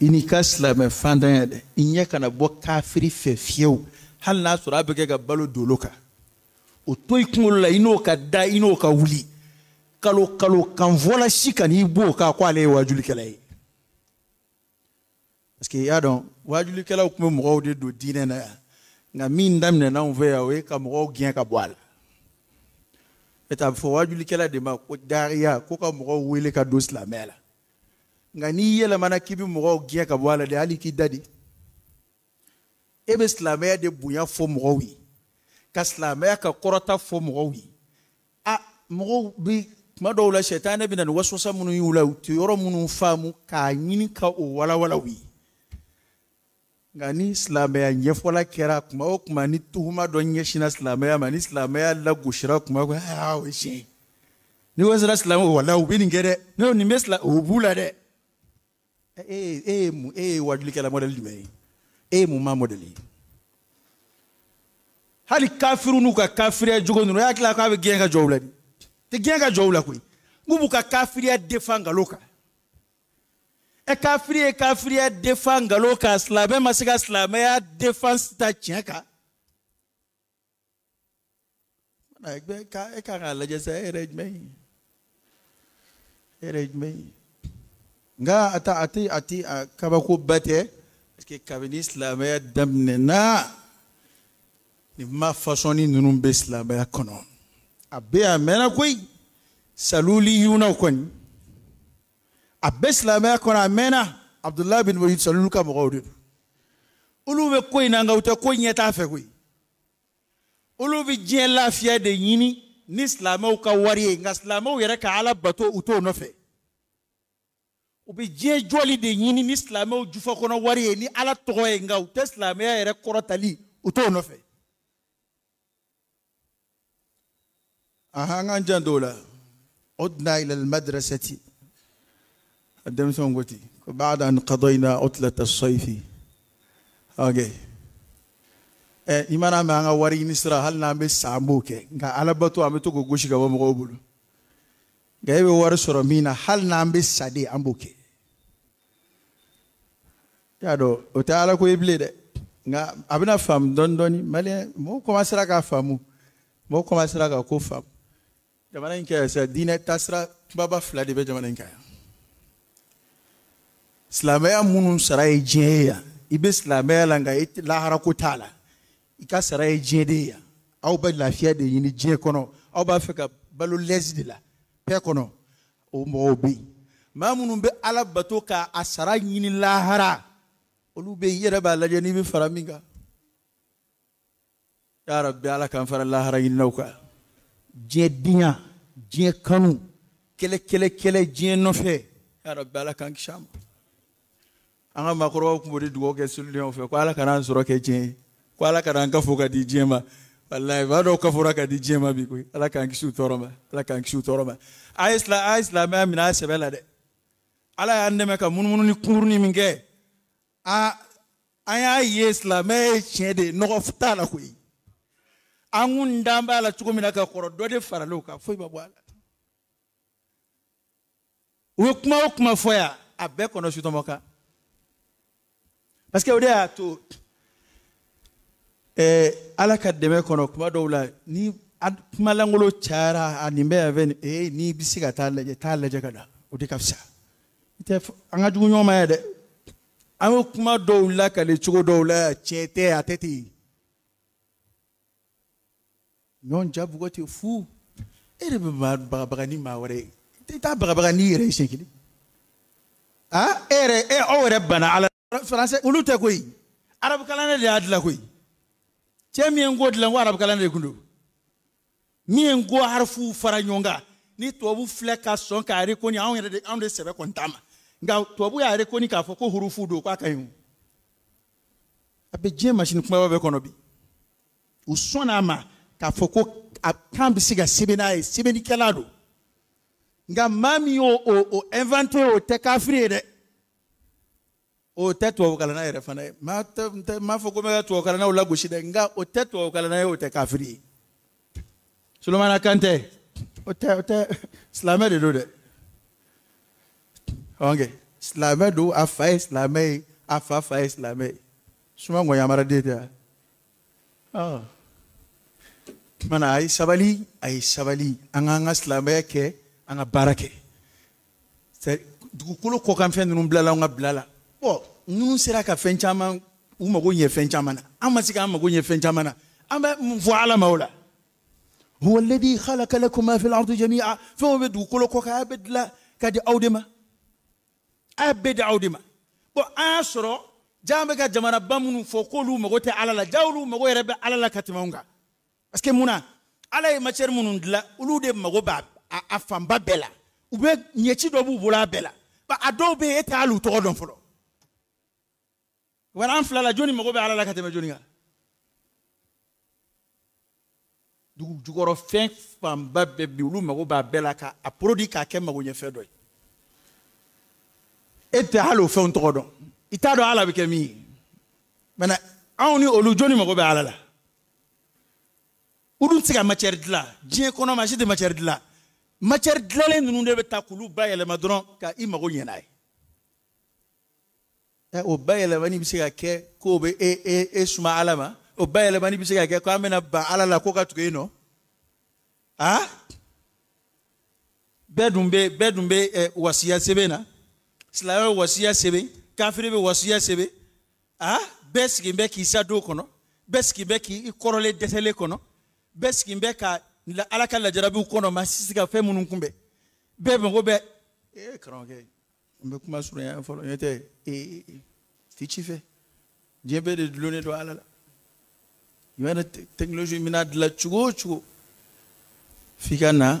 i n'i ka silamɛ fantanya dɛ i ɲɛ kana bɔ kafiri fɛ fiyewu hali n'a sɔrɔ a bɛ kɛ ka balo dolo kan o to i kunkolo la i n'o ka da i n'o ka wuli kalo kalo kan fɔla si ka n'i b'o kan ko ale ye waajulikɛla ye parce que i y'a dɔn waajulikɛlaw tun bɛ mɔgɔw de don diinɛ na yan nka min daminɛna anw fɛ yan o ye ka mɔgɔw gɛn ka bɔ a la n'o tɛ a bɛ fɔ waajulikɛla de ma ko dariya ko ka mɔgɔw wele ka don silamɛya la nka n'i yɛlɛmana k'i bɛ mɔgɔw gɛn ka bɔ a la dɛ k'i da de e bɛ silamɛya de bonya fɔ mɔgɔw ye ka silamɛya ka kɔrɔta fɔ mɔgɔw ye a mɔgɔw bi tuma dɔw la sɛtan ne bɛ na ni waswasa minnu y'u la u tɛ yɔrɔ minnu k'a nyini ka o wala wala wi ngani ni silamɛya ɲɛfɔla kɛra tuma o tuma ni tuhuma do ɲɛsinna silamɛya ma ni silamɛya lagosira tuma o tuma aa o ye tiɲɛ ni wazira sera silamɛ wala u bɛ nin kɛ dɛ ne ko nin bɛ la dɛ ee eh, ee eh, eh, mu ee wajulikɛla mɔdɛli jumɛn ye ee mun ma mɔdɛli ye hali kafiru n'u ka kafiriya jogo ninnu y'a hakili k'a bɛ gɛn ka jɔ u la de tɛ gɛn ka jɔ u la koyi k'u b'u ka kafiriya defa nkalon kan ɛ kafiri ye kafiriya defa nkalon kan silamɛ ma se ka silamɛya defansi ta tiɲɛ kan e ka kan e k'a lajɛ sa e yɛrɛ ye jumɛn ye e yɛrɛ ye jumɛn ye nka a ta a tɛ a tɛ a kabakoba tɛ parce que kabini silamɛya daminɛna nin ma fasɔnni ninnu bɛ silamɛya kɔnɔ a bɛ a mɛnna koyi saluli yunaw kɔni a bɛ silamɛya kɔnɔ a mɛnna abudulayi bin wahid salulu ka mɔgɔw de don olu bɛ ko na nka u tɛ ko ɲɛ t'a fɛ koyi olu bɛ diɲɛ lafiya de ɲini ni silamɛw ka wari ye nka silamɛw yɛrɛ ka ala bato u t'o nɔfɛ وبيجي جولي دي ني ني اسلامي او جوفا كون واري ني على توي nga او تسلامي يا ركورا تالي او تو نوفي اها نان جاندولا عدنا الى المدرسه قدام سونغوتي وبعد ان قضينا عطله الصيف اوكي ايمانا ما nga واري هل نامي ساموكي على باتو امي توكو غوشي غابو مغوبول غايبي وارسورو هل نامي سادي امبوكي y'a dɔn o tɛ ala ko ye bilen dɛ nka a bɛna faamu dɔɔni dɔɔni maliyɛn mɔgɔw kɔmasera k'a faamu mɔgɔw kɔmasera ka ko faamu jamana in kan yan sisan diinɛ taasira kumaba fila de bɛ jamana in kan yan silamɛya minnu sara ye diɲɛ ye yan i bɛ silamɛya e la nka lahara ko t'a e la i ka sara ye diɲɛ de ye yan aw bɛ lafiya de ɲini diɲɛ kɔnɔ aw b'a fɛ ka balo lɛzi de la pɛ kɔnɔ o mɔgɔw bɛ yen maa minnu bɛ ala bato k'a sara ɲini lahara olu bɛ yen i yɛrɛ b'a lajɛ n'i bɛ fara min kan yaarabi ala k'an fara lahara ɲininaw kan diɲɛ diya diɲɛ kanu kɛlɛ kɛlɛ kɛlɛ diɲɛ nɔfɛ yaarabi ala k'an kisi a ma an ka maakɔrɔbaw tun b'o de dugawu kɛ solidenw fɛ ko ala kana an sɔrɔ kɛ diɲɛ ye ko ala kana an kafo ka di diɲɛ ma walayi b'a dɔw kafora ka di diɲɛ ma bi koyi ala k'an kisi u tɔɔrɔ ma ala k'an kisi u tɔɔrɔ ma a ye silamɛya minɛ a sɛbɛ la dɛ ala y'an dɛmɛ ka munumunu ni kunkurunin min kɛ an y'a ye silamɛ ye tiɲɛ de nɔgɔ t'a la koyi an kun dan b'a la cogo min na ka kɔrɔ dɔ de faral'o kan foyi ma bɔ a la u ye kuma o kuma fɔ yan a bɛɛ kɔnɔ sutɔmɔ kan parce que o de y'a to eh, ala ka dɛmɛ kɔnɔ kuma dɔw la ni kuma lankolon cayara a nin bɛ yan ee n'i bɛ se ka taa lajɛ taa lajɛ ka na o de ka fisa n tɛ an ka jugu ɲɔgɔn ma yan dɛ an bɛ kuma dɔw lakale cogo dɔw la tiɲɛ tɛ a tɛ ten ɲɔn ja bugɔ fou. e yɛrɛ bɛ bagabaga ni maa wɛrɛ t'a bagabaga n'i yɛrɛ ye siɲɛ e yɛrɛ e aw yɛrɛ bana ala faransɛ olu tɛ de y'a dilan koyi cɛ min ye n ko dilan ko arabukalan de fara ɲɔgɔn ni tubabu filɛ ka sɔn k'a rekoni anw yɛrɛ de anw de sɛbɛ kɔni t'a nga tubabu y'a reconnu k'a fɔ ko hurufu do k'a ka ɲi o a bɛ diɲɛ masini kumaba bɛɛ kɔnɔ bi u sɔnna a ma k'a fɔ ko a kan bɛ se ka sɛbɛn n'a ye sɛbɛnnikɛla don nka maa min y'o o o inventé o tɛ kafiri ye dɛ o tɛ tubabukalanna yɛrɛ fana ye maa tɛ n tɛ n m'a fɔ ko n bɛ ka tubabukalannaw lagosi dɛ nka o tɛ tubabukalanna ye o tɛ kafiri ye solomana kantɛ o tɛ o tɛ silamɛ de don dɛ. Okay. Islamé do afa islamé afa fai slame. Suma ngoya yamara deta. Ah. Mana ay sabali ay sabali Anga anga slame ke Anga barake. Dugukolo ko kan fɛn ninnu bilala an ka bila la. sera ka fɛn caman u mago ɲɛ fɛn na. Ama sika se k'an mago ɲɛ na. Ama mvuala maula. fɔ Ala ma o la. هو الذي خلق لكم ما في الأرض جميعا فهو بدو كل كوكا بدلا كاد أودما a bɛɛ di aw de ma bɔn an y'a sɔrɔ jan bɛ ka jamanaba minnu fɔ k'olu mago tɛ ala la ja olu mago yɛrɛ bɛ ala la ka tɛmɛ anw kan parce que mun ala ye matière minnu dilan olu de mago b'a a fanba bɛɛ la u bɛ ɲɛci dɔ b'u bolo a bɛɛ la a dɔw bɛ yen e tɛ hali u tɔgɔ dɔn fɔlɔ wala an fila la jɔnni mago bɛ ala la ka tɛmɛ jɔnni kan dugu jukɔrɔ fɛn fanba bɛɛ bi olu mago b'a bɛɛ la k'a produit k'a kɛ magoɲɛfɛn dɔ ye e tɛ hali o fɛnw tɔgɔ dɔn i t'a dɔn ala bɛ kɛ min ye mɛnɛ anw ni olu jɔnni mago bɛ ala la u tɛ se ka matière dilan diɲɛ kɔnɔ maa si tɛ matière dilan matière dilanlen ninnu de bɛ ta k'olu bayɛlɛma dɔrɔn ka i mago ɲɛ n'a ye ɛ eh, o bayɛlɛmani bɛ se ka kɛ k'o bɛ e e e suma ala ma o bayɛlɛmani bɛ se ka kɛ k'an bɛna ban ala la k'o ka tugu e nɔ a bɛɛ dun bɛ bɛɛ dun bɛ ɛ eh, wasiya sɛbɛn na silamɛ bɛ wasiya sɛbɛn kafiri bɛ wasiya sɛbɛn a bɛɛ sigilen bɛ k'i sadon kɔnɔ bɛɛ sigilen bɛ k'i kɔrɔlen dɛsɛlen kɔnɔ bɛɛ sigilen bɛ ka ala ka lajarabiw kɔnɔ maa si se ka fɛn minnu kunbɛn bɛɛ mago bɛ ee karamɔgɔkɛ n bɛ kuma surunya fɔlɔ n'o tɛ ee e, fici fɛ diɲɛ bɛɛ de dulonnen don ala la i mana technologie mina dilan cogo o cogo f'i ka na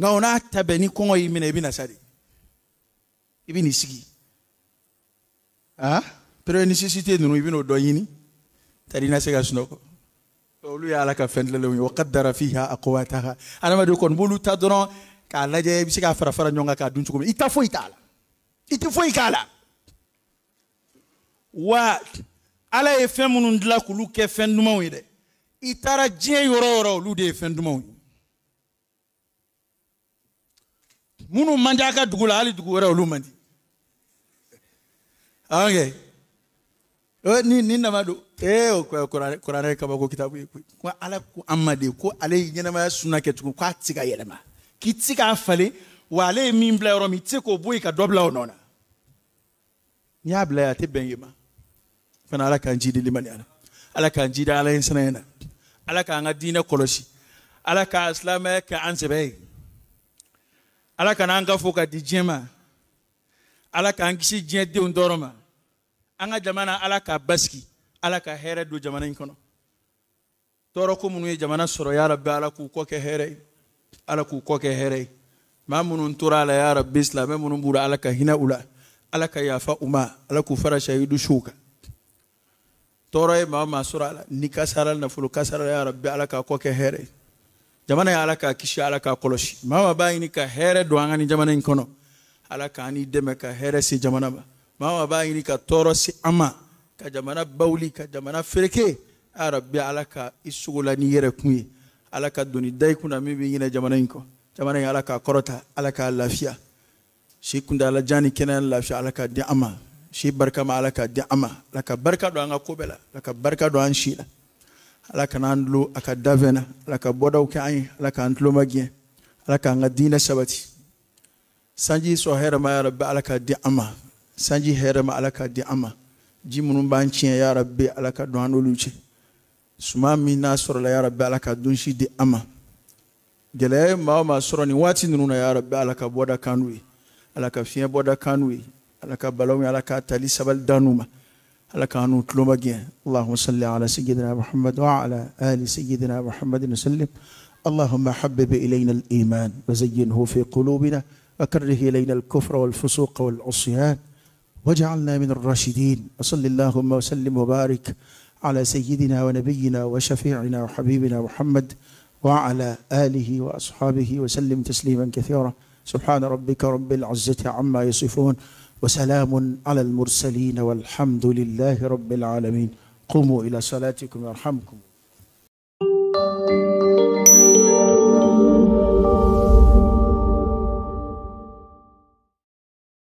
nka o n'a ta bɛn ni kɔngɔ y'i minɛ i bɛ na sa de sigi ah perenisisite ninnu i bɛ n'o dɔ ɲini tari i na se ka sunɔgɔ olu y'ala ka fɛn tilenlenw ye wa ka dara fi ha a ko wa taa adamaden kɔni b'olu ta dɔrɔn k'a lajɛ i bɛ se k'a fara fara ɲɔgɔn kan k'a dun cogo min i ta la i foyi k'a la wa ala ye fɛn minnu dilan k'olu kɛ fɛn dumanw ye dɛ i taara diɲɛ yɔrɔ o yɔrɔ de ye fɛn munu manja ka dugu la hali dugu wɛrɛ olu man di ok oh, ni ni eh, nama don ee o kuranɛ ye kabako kitabu ye koyi ko ala ko an ma de ko ale ye ɲɛnamaya suna kɛ tugun k'a ti se ka yɛlɛma k'i ti se k'a falen wa ale ye min bila yɔrɔ min i ti se k'o bɔ yen ka dɔ bila o nɔ na n'i y'a bila yen a tɛ bɛn yen ma fana ala k'an ji di limaniya la ala k'an ji di ala ye sinaya na ala k'an ka diinɛ kɔlɔsi ala k'a silamɛya kɛ an sɛbɛ ye ala kana an ka fo ka di diɲɛ ma ala k'an kisi diɲɛ denw dɔrɔn ma an ka jamana ala k'a basigi ala ka hɛrɛ don jamana in kɔnɔ tɔɔrɔ ko minnu ye jamana sɔrɔ ya rabbi ala k'u kɔ kɛ hɛrɛ ye ala k'u kɔ kɛ hɛrɛ ye maa minnu tora a la ya rabbi silamɛ minnu b'u la ala ka hinɛ u la ala ka yafa u ma ala k'u fara shahidu suw kan tɔɔrɔ ye maa o maa sɔrɔ a la ni kasara nafolo kasara ya rabbi ala k'a kɔ kɛ hɛrɛ ye jamana ye ala k'a kisi ala k'a kɔlɔsi maa b'a ɲini ka hɛrɛ don an ka ni jamana in kɔnɔ ala k'an dɛmɛ ka hɛrɛ se jamana ma mama b'a ɲini ka tɔɔrɔ se an ma ka jamana bawuli ka jamana fereke arabi ala ka i sogo n'i yɛrɛ kun ye ala ka doni da kunna min b'i ɲinɛ jamana in kɔ jamana in ala k'a kɔrɔta ala k'a lafiya si kuntala jan ni kɛnɛya lafiya ala k'a di an ma si barika ma ala k'a di an ma ala ka barika don an ka ko bɛɛ la ala ka barika don an si la ala kana an dulo a ka dafɛn na ala ka bɔdaw kɛ an ye ala k'an tulo magɛn ala k'an ka diinɛ sabati sanji sɔ hɛrɛma yarabi ala ka di an ma sanji hɛrɛma ala ka di an ma ji minnu b'an tiɲɛ yarabi ala ka don an n'olu cɛ suma min n'a sɔrɔla yarabi ala ka dunsi di an ma gɛlɛya ye maa o maa sɔrɔ nin waati ninnu na yarabi ala ka bɔda kan n'u ye ala ka fiɲɛ bɔda kan n'u ye ala ka balaw ye ala ka tali sabali dan n'u ma على كانوا تلومجي اللهم صل على سيدنا محمد وعلى آل سيدنا محمد وسلم اللهم حبب إلينا الإيمان وزينه في قلوبنا وكره إلينا الكفر والفسوق والعصيان واجعلنا من الراشدين وصل اللهم وسلم وبارك على سيدنا ونبينا وشفيعنا وحبيبنا محمد وعلى آله وأصحابه وسلم تسليما كثيرا سبحان ربك رب العزة عما يصفون وسلام على المرسلين والحمد لله رب العالمين قوموا إلى صلاتكم يرحمكم